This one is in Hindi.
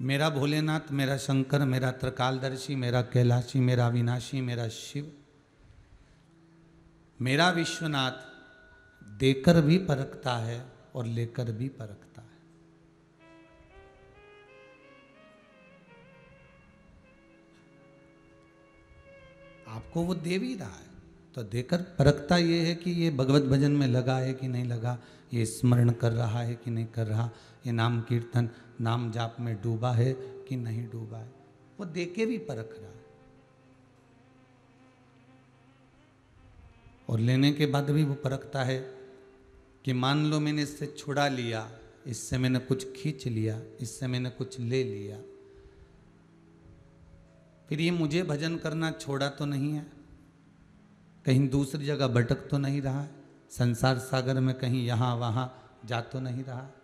मेरा भोलेनाथ मेरा शंकर मेरा त्रिकालदर्शी मेरा कैलाशी मेरा विनाशी मेरा शिव मेरा विश्वनाथ देकर भी परखता है और लेकर भी परखता है आपको वो दे भी रहा है तो देकर परखता ये है कि ये भगवत भजन में लगा है कि नहीं लगा ये स्मरण कर रहा है कि नहीं कर रहा ये नाम कीर्तन नाम जाप में डूबा है कि नहीं डूबा है वो देखे भी परख रहा है और लेने के बाद भी वो परखता है कि मान लो मैंने इससे छुड़ा लिया इससे मैंने कुछ खींच लिया इससे मैंने कुछ ले लिया फिर ये मुझे भजन करना छोड़ा तो नहीं है कहीं दूसरी जगह भटक तो नहीं रहा है संसार सागर में कहीं यहाँ वहाँ जा तो नहीं रहा